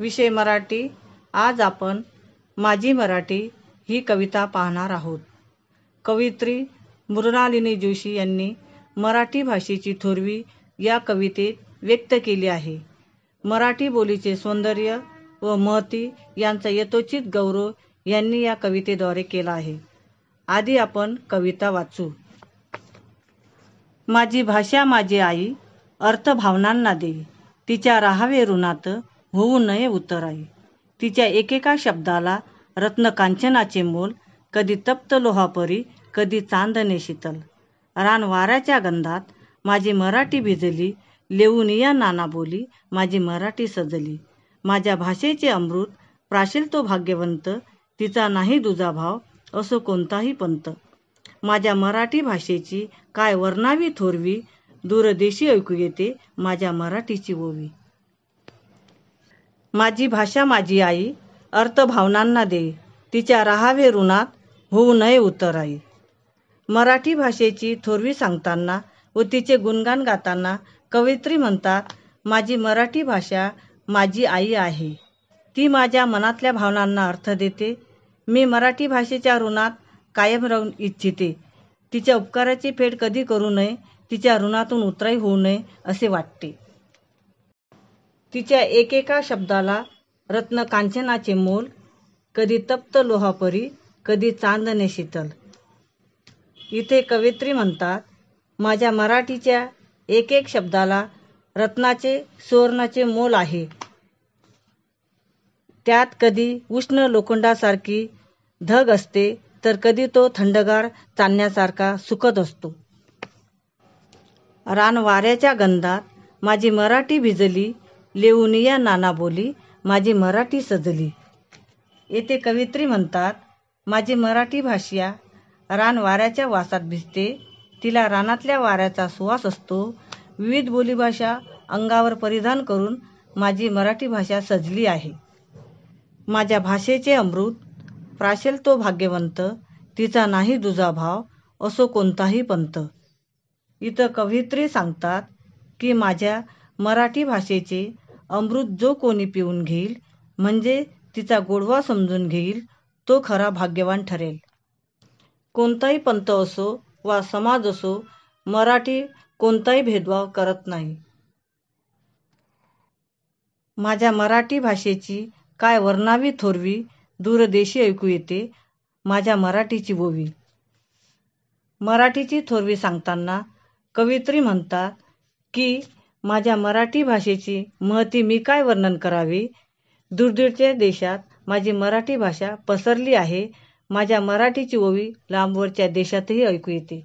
विषय मराठी आज आपण माझी मराठी ही कविता पाहणार आहोत कवित्री मृणालिनी जोशी यांनी मराठी भाषेची थोरवी या कवितेत व्यक्त केली आहे मराठी बोलीचे सौंदर्य व महती यांचा यथोचित गौरव यांनी या कवितेद्वारे केला आहे आधी आपण कविता वाचू माझी भाषा माझी आई अर्थभावनांना दे तिच्या राहावे ऋणात होऊ नये उतराई तिच्या एकेका शब्दाला रत्नकांचनाचे मोल कधी तप्त लोहापरी कधी चांदणे शीतल रान वाऱ्याच्या गंधात माझी मराठी भिजली या नाना बोली माझी मराठी सजली माझ्या भाषेचे अमृत प्राशील तो भाग्यवंत तिचा नाही दुजा भाव असो कोणताही पंत माझ्या मराठी भाषेची काय वर्णावी थोरवी दूरदेशी ऐकू येते माझ्या मराठीची ओवी माझी भाषा माझी आई अर्थ भावनांना दे तिच्या राहावे ऋणात होऊ नये उतराई मराठी भाषेची थोरवी सांगताना व तिचे गुणगान गाताना कवयित्री म्हणतात माझी मराठी भाषा माझी आई आहे ती माझ्या मनातल्या भावनांना अर्थ देते मी मराठी भाषेच्या ऋणात कायम राहून इच्छिते तिच्या उपकाराची फेड कधी करू नये तिच्या ऋणातून उतराई होऊ नये असे वाटते तिच्या एकेका शब्दाला रत्नकांचनाचे मोल कधी तप्त लोहापरी कधी चांदणे शीतल इथे कवित्री म्हणतात माझ्या मराठीच्या एक एक शब्दाला रत्नाचे सुवर्णाचे मोल आहे त्यात कधी उष्ण लोखंडासारखी धग असते तर कधी तो थंडगार चांदण्यासारखा सुखद असतो रानवाऱ्याच्या गंधात माझी मराठी भिजली लेऊनिया नाना बोली माझी मराठी सजली येथे कवित्री म्हणतात माझी मराठी भाषिया रान वाऱ्याच्या वासात भिजते तिला रानातल्या वाऱ्याचा सुवास असतो विविध बोलीभाषा अंगावर परिधान करून माझी मराठी भाषा सजली आहे माझ्या भाषेचे अमृत प्राशेल तो भाग्यवंत तिचा नाही दुजा भाव असो कोणताही पंत इथं कवित्री सांगतात की माझ्या मराठी भाषेचे अमृत जो कोणी पिऊन घेईल म्हणजे तिचा गोडवा समजून घेईल तो खरा भाग्यवान ठरेल कोणताही पंथ असो वा समाज असो मराठी कोणताही भेदभाव करत नाही माझ्या मराठी भाषेची काय वर्णावी थोरवी दूरदेशी ऐकू येते माझ्या मराठीची बोवी मराठीची थोरवी सांगताना कवित्री म्हणतात की माझ्या मराठी भाषेची महती मी काय वर्णन करावी दूरदूरच्या देशात माझी मराठी भाषा पसरली आहे माझ्या मराठीची ओवी लांबवरच्या देशातही ऐकू येते